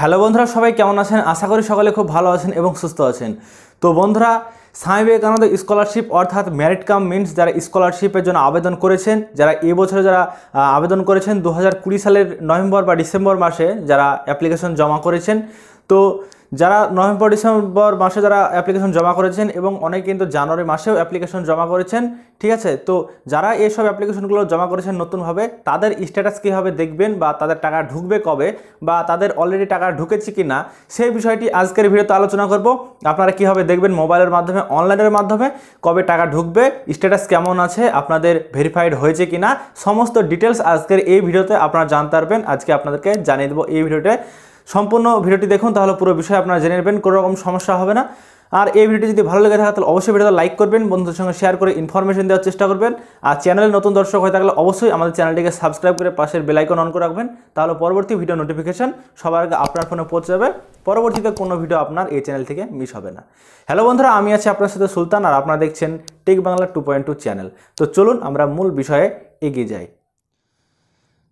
hello বন্ধুরা সবাই কেমন আছেন আশা করি সকলে খুব ভালো আছেন এবং সুস্থ আছেন তো বন্ধুরা স্বামী বিবেকানন্দ স্কলারশিপ অর্থাৎ ম্যারিট কাম মিন্স যারা স্কলারশিপের জন্য আবেদন করেছেন যারা এবছরে যারা আবেদন করেছেন দু সালের নভেম্বর বা ডিসেম্বর মাসে যারা অ্যাপ্লিকেশন জমা করেছেন তো যারা নভেম্বর ডিসেম্বর মাসে যারা অ্যাপ্লিকেশন জমা করেছেন এবং অনেকে কিন্তু জানুয়ারি মাসেও অ্যাপ্লিকেশন জমা করেছেন ঠিক আছে তো যারা সব অ্যাপ্লিকেশনগুলো জমা করেছেন নতুনভাবে তাদের স্ট্যাটাস কীভাবে দেখবেন বা তাদের টাকা ঢুকবে কবে বা তাদের অলরেডি টাকা ঢুকেছে কি না সেই বিষয়টি আজকের ভিডিওতে আলোচনা করব আপনারা কীভাবে দেখবেন মোবাইলের মাধ্যমে অনলাইনের মাধ্যমে কবে টাকা ঢুকবে স্ট্যাটাস কেমন আছে আপনাদের ভেরিফাইড হয়েছে কি না সমস্ত ডিটেলস আজকের এই ভিডিওতে আপনারা জানতে পারবেন আজকে আপনাদেরকে জানিয়ে দেবো এই ভিডিওতে সম্পূর্ণ ভিডিওটি দেখুন তাহলে পুরো বিষয়ে আপনারা জেনে নেবেন কোনো রকম সমস্যা হবে না আর এই ভিডিওটি যদি ভালো লেগে থাকে তাহলে অবশ্যই ভিডিওটা লাইক করবেন বন্ধুদের সঙ্গে শেয়ার করে ইনফরমেশন দেওয়ার চেষ্টা করবেন আর চ্যানেলে নতুন দর্শক হয়ে থাকলে অবশ্যই আমাদের চ্যানেলটিকে সাবস্ক্রাইব করে পাশের বেলাইকন অন করে রাখবেন তাহলে পরবর্তী ভিডিও নোটিফিকেশান সবার আগে আপনার ফোনে পৌঁছে যাবে পরবর্তীতে কোনো ভিডিও আপনার এই চ্যানেল থেকে মিস হবে না হ্যালো বন্ধুরা আমি আছি আপনার সাথে সুলতান আর আপনারা দেখছেন tech Bangla two point two channel তো চলুন আমরা মূল বিষয়ে এগিয়ে যাই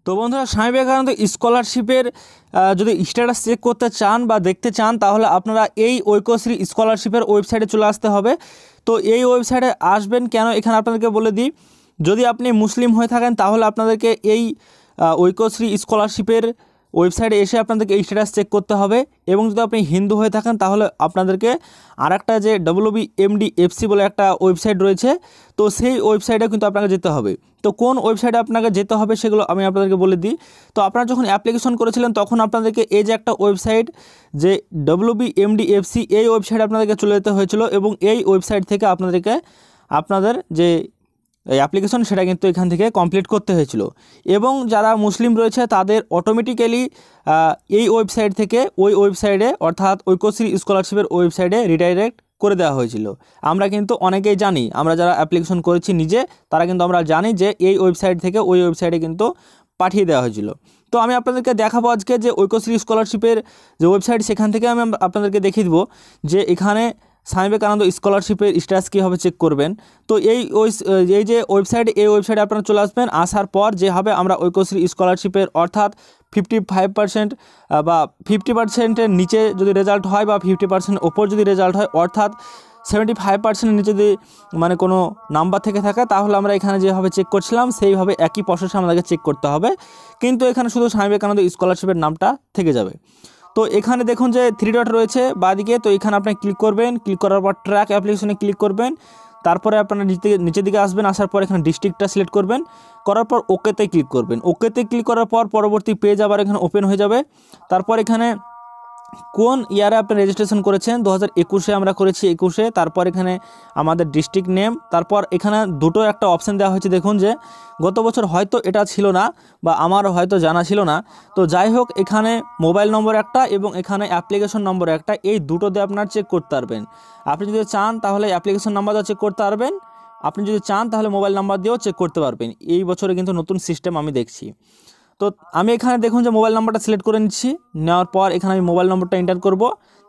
তো বন্ধুরা স্বামী বিবেকানন্দ স্কলারশিপের যদি স্ট্যাটাস চেক করতে চান বা দেখতে চান তাহলে আপনারা এই ঐক্যশ্রী স্কলারশিপের ওয়েবসাইটে চলে আসতে হবে তো এই ওয়েবসাইটে আসবেন কেন এখানে আপনাদেরকে বলে দিই যদি আপনি মুসলিম হয়ে থাকেন তাহলে আপনাদেরকে এই ঐক্যশ্রী স্কলারশিপের ওয়েবসাইটে এসে আপনাদেরকে এই স্ট্যাটাস চেক করতে হবে এবং যদি আপনি হিন্দু হয়ে থাকেন তাহলে আপনাদেরকে আর একটা যে ডব্লিউবি এমডি এফসি বলে একটা ওয়েবসাইট রয়েছে তো সেই ওয়েবসাইটে কিন্তু আপনাকে যেতে হবে তো কোন ওয়েবসাইটে আপনাকে যেতে হবে সেগুলো আমি আপনাদেরকে বলে দিই তো আপনারা যখন অ্যাপ্লিকেশন করেছিলেন তখন আপনাদেরকে এই যে একটা ওয়েবসাইট যে ডব্লিউবি এমডি এফসি এই ওয়েবসাইটে আপনাদেরকে চলে যেতে হয়েছিল এবং এই ওয়েবসাইট থেকে আপনাদেরকে আপনাদের যে অ্যাপ্লিকেশন সেটা কিন্তু এখান থেকে কমপ্লিট করতে হয়েছিল এবং যারা মুসলিম রয়েছে তাদের অটোমেটিক্যালি এই ওয়েবসাইট থেকে ওই ওয়েবসাইটে অর্থাৎ ঐক্যশ্রী স্কলারশিপের ওয়েবসাইটে রিডাইরেক্ট করে দেওয়া হয়েছিল আমরা কিন্তু অনেকেই জানি আমরা যারা অ্যাপ্লিকেশন করেছি নিজে তারা কিন্তু আমরা জানি যে এই ওয়েবসাইট থেকে ওই ওয়েবসাইটে কিন্তু পাঠিয়ে দেওয়া হয়েছিল তো আমি আপনাদেরকে দেখাবো আজকে যে ঐক্যশ্রী স্কলারশিপের যে ওয়েবসাইট সেখান থেকে আমি আপনাদেরকে দেখিয়ে দেবো যে এখানে স্বামী বিবেকানন্দ স্কলারশিপের স্ট্যাটাস কীভাবে চেক করবেন তো এই ওই এই যে ওয়েবসাইট এই ওয়েবসাইটে আপনারা চলে আসবেন আসার পর যে হবে আমরা ঐক্যশ্রী স্কলারশিপের অর্থাৎ ফিফটি ফাইভ পার্সেন্ট বা ফিফটি পার্সেন্টের নিচে যদি রেজাল্ট হয় বা ফিফটি পার্সেন্ট ওপর যদি রেজাল্ট হয় অর্থাৎ সেভেন্টি ফাইভ পার্সেন্টের নিচে যদি মানে কোনো নাম্বার থেকে থাকে তাহলে আমরা এখানে যেভাবে চেক করছিলাম সেইভাবে একই প্রসেসে আমাদেরকে চেক করতে হবে কিন্তু এখানে শুধু স্বামী বিবেকানন্দ স্কলারশিপের নামটা থেকে যাবে তো এখানে দেখুন যে থ্রি ডট রয়েছে বাদিকে তো এখানে আপনি ক্লিক করবেন ক্লিক করার পর ট্র্যাক অ্যাপ্লিকেশনে ক্লিক করবেন তারপরে আপনারা নিচের দিকে আসবেন আসার পর এখানে ডিস্ট্রিক্টটা সিলেক্ট করবেন করার পর ওকেতে ক্লিক করবেন ওকেতে ক্লিক করার পর পরবর্তী পেজ আবার এখানে ওপেন হয়ে যাবে তারপর এখানে কোন ইয়ারে আপনি রেজিস্ট্রেশন করেছেন দু হাজার একুশে আমরা করেছি একুশে তারপর এখানে আমাদের ডিস্ট্রিক্ট নেম তারপর এখানে দুটো একটা অপশান দেওয়া হয়েছে দেখুন যে গত বছর হয়তো এটা ছিল না বা আমার হয়তো জানা ছিল না তো যাই হোক এখানে মোবাইল নম্বর একটা এবং এখানে অ্যাপ্লিকেশন নম্বর একটা এই দুটো দিয়ে আপনার চেক করতে পারবেন আপনি যদি চান তাহলে অ্যাপ্লিকেশন নাম্বারটা চেক করতে পারবেন আপনি যদি চান তাহলে মোবাইল নাম্বার দিয়েও চেক করতে পারবেন এই বছরে কিন্তু নতুন সিস্টেম আমি দেখছি তো আমি এখানে দেখুন যে মোবাইল নাম্বারটা সিলেক্ট করে নিচ্ছি নেওয়ার পর এখানে আমি মোবাইল নম্বরটা এন্টার করব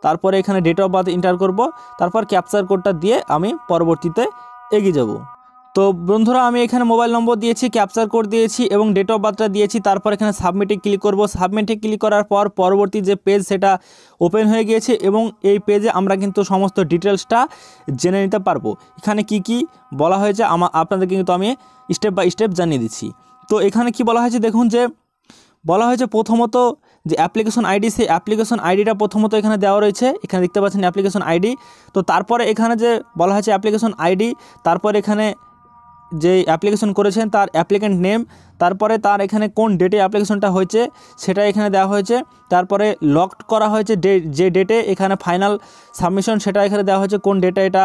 তারপরে এখানে ডেট অফ বার্থ এন্টার করব তারপর ক্যাপচার কোডটা দিয়ে আমি পরবর্তীতে এগিয়ে যাব তো বন্ধুরা আমি এখানে মোবাইল নম্বর দিয়েছি ক্যাপচার কোড দিয়েছি এবং ডেট অফ বার্থটা দিয়েছি তারপর এখানে সাবমিটে ক্লিক করব সাবমিটে ক্লিক করার পর পরবর্তী যে পেজ সেটা ওপেন হয়ে গিয়েছে এবং এই পেজে আমরা কিন্তু সমস্ত ডিটেলসটা জেনে নিতে পারবো এখানে কি কি বলা হয়েছে আমা আপনাদের কিন্তু আমি স্টেপ বাই স্টেপ জানিয়ে দিচ্ছি তো এখানে কি বলা হয়েছে দেখুন যে বলা হয়েছে প্রথমত যে অ্যাপ্লিকেশন আইডি সেই অ্যাপ্লিকেশন আইডিটা প্রথমত এখানে দেওয়া রয়েছে এখানে দেখতে পাচ্ছেন অ্যাপ্লিকেশন আইডি তো তারপরে এখানে যে বলা হয়েছে অ্যাপ্লিকেশন আইডি তারপর এখানে যে অ্যাপ্লিকেশন করেছেন তার অ্যাপ্লিকেন্ট নেম তারপরে তার এখানে কোন ডেটে অ্যাপ্লিকেশনটা হয়েছে সেটা এখানে দেওয়া হয়েছে তারপরে লকড করা হয়েছে যে ডেটে এখানে ফাইনাল সাবমিশন সেটা এখানে দেওয়া হয়েছে কোন ডেটে এটা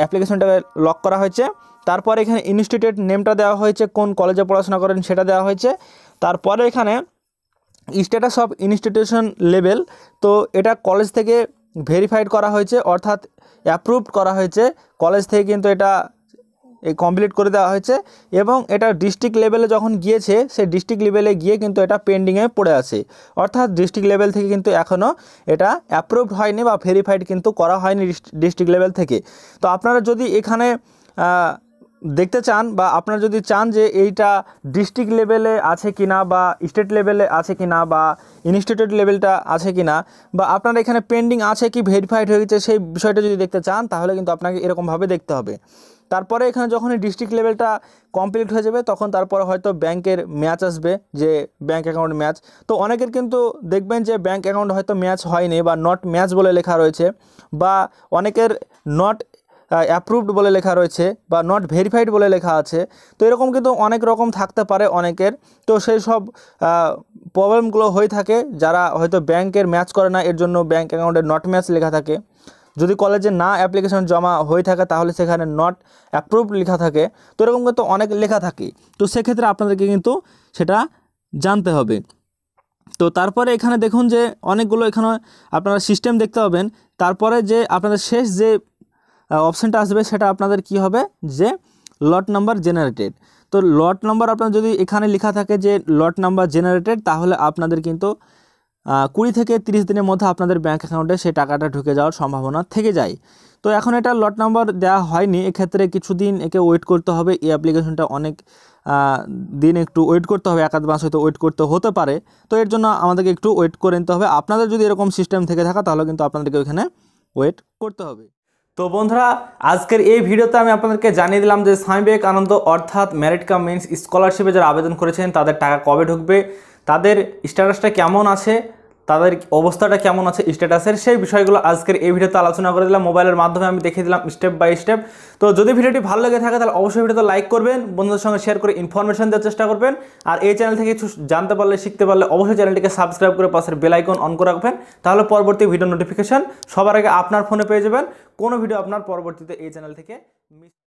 অ্যাপ্লিকেশনটা লক করা হয়েছে তারপর এখানে ইনস্টিটিউট নেমটা দেওয়া হয়েছে কোন কলেজে পড়াশোনা করেন সেটা দেওয়া হয়েছে তারপরে এখানে স্ট্যাটাস অফ ইনস্টিটিউশন লেভেল তো এটা কলেজ থেকে ভেরিফাইড করা হয়েছে অর্থাৎ অ্যাপ্রুভড করা হয়েছে কলেজ থেকে কিন্তু এটা কমপ্লিট করে দেওয়া হয়েছে এবং এটা ডিস্ট্রিক্ট লেভেলে যখন গিয়েছে সেই ডিস্ট্রিক্ট লেভেলে গিয়ে কিন্তু এটা পেন্ডিংয়ে পড়ে আছে অর্থাৎ ডিস্ট্রিক্ট লেভেল থেকে কিন্তু এখনও এটা অ্যাপ্রুভড হয়নি বা ভেরিফাইড কিন্তু করা হয়নি ডিস্ট্রিক্ট লেভেল থেকে তো আপনারা যদি এখানে দেখতে চান বা আপনারা যদি চান যে এইটা ডিস্ট্রিক্ট লেভেলে আছে কি না বা স্টেট লেভেলে আছে কি না বা ইনস্টিটিউট লেভেলটা আছে কি না বা আপনার এখানে পেন্ডিং আছে কি ভেরিফাইড হয়ে গেছে সেই বিষয়টা যদি দেখতে চান তাহলে কিন্তু আপনাকে এরকমভাবে দেখতে হবে তারপরে এখানে যখন ডিস্ট্রিক্ট লেভেলটা কমপ্লিট হয়ে যাবে তখন তারপরে হয়তো ব্যাংকের ম্যাচ আসবে যে ব্যাঙ্ক অ্যাকাউন্ট ম্যাচ তো অনেকের কিন্তু দেখবেন যে ব্যাঙ্ক অ্যাকাউন্ট হয়তো ম্যাচ হয়নি বা নট ম্যাচ বলে লেখা রয়েছে বা অনেকের নট অ্যাপ্রুভড বলে লেখা রয়েছে বা নট ভেরিফাইড বলে লেখা আছে তো এরকম কিন্তু অনেক রকম থাকতে পারে অনেকের তো সেই সব প্রবলেমগুলো হয়ে থাকে যারা হয়তো ব্যাংকের ম্যাচ করে না এর জন্য ব্যাংক অ্যাকাউন্টে নট ম্যাচ লেখা থাকে যদি কলেজে না অ্যাপ্লিকেশন জমা হয়ে থাকে তাহলে সেখানে নট অ্যাপ্রুভড লেখা থাকে তো এরকম কিন্তু অনেক লেখা থাকে তো সেক্ষেত্রে আপনাদেরকে কিন্তু সেটা জানতে হবে তো তারপরে এখানে দেখুন যে অনেকগুলো এখানে আপনারা সিস্টেম দেখতে পাবেন তারপরে যে আপনাদের শেষ যে অপশানটা আসবে সেটা আপনাদের কি হবে যে লট নাম্বার জেনারেটেড তো লট নাম্বার আপনার যদি এখানে লেখা থাকে যে লট নাম্বার জেনারেটেড তাহলে আপনাদের কিন্তু কুড়ি থেকে 30 দিনের মধ্যে আপনাদের ব্যাঙ্ক অ্যাকাউন্টে সেই টাকাটা ঢুকে যাওয়ার সম্ভাবনা থেকে যায় তো এখন এটা লট নাম্বার দেওয়া হয়নি এক্ষেত্রে কিছুদিন একে ওয়েট করতে হবে এই অ্যাপ্লিকেশনটা অনেক দিন একটু ওয়েট করতে হবে একাধ মাস হয়তো ওয়েট করতে হতে পারে তো এর জন্য আমাদেরকে একটু ওয়েট করে নিতে হবে আপনাদের যদি এরকম সিস্টেম থেকে থাকা তাহলে কিন্তু আপনাদেরকে ওইখানে ওয়েট করতে হবে তো বন্ধুরা আজকের এই ভিডিওতে আমি আপনাদেরকে জানিয়ে দিলাম যে স্বামী বিবেকানন্দ অর্থাৎ ম্যারিট কাম মিন্স স্কলারশিপে যারা আবেদন করেছেন তাদের টাকা কবে ঢুকবে তাদের স্ট্যাটাসটা কেমন আছে তাদের অবস্থাটা কেমন আছে স্ট্যাটাসের সেই বিষয়গুলো আজকের এই ভিডিওতে আলোচনা করে দিলাম মোবাইলের মাধ্যমে আমি দেখে দিলাম স্টেপ বাই স্টেপ তো যদি ভিডিওটি ভালো লেগে থাকে তাহলে অবশ্যই ভিডিওতে লাইক করবেন বন্ধুদের সঙ্গে শেয়ার করে ইনফরমেশন দেওয়ার চেষ্টা করবেন আর এই চ্যানেল থেকে কিছু জানতে পারলে শিখতে পারলে অবশ্যই চ্যানেলটিকে সাবস্ক্রাইব করে পাশের বেলাইকন অন করে রাখবেন তাহলে পরবর্তী ভিডিও নোটিফিকেশান সবার আগে আপনার ফোনে পেয়ে যাবেন কোনো ভিডিও আপনার পরবর্তীতে এই চ্যানেল থেকে মিস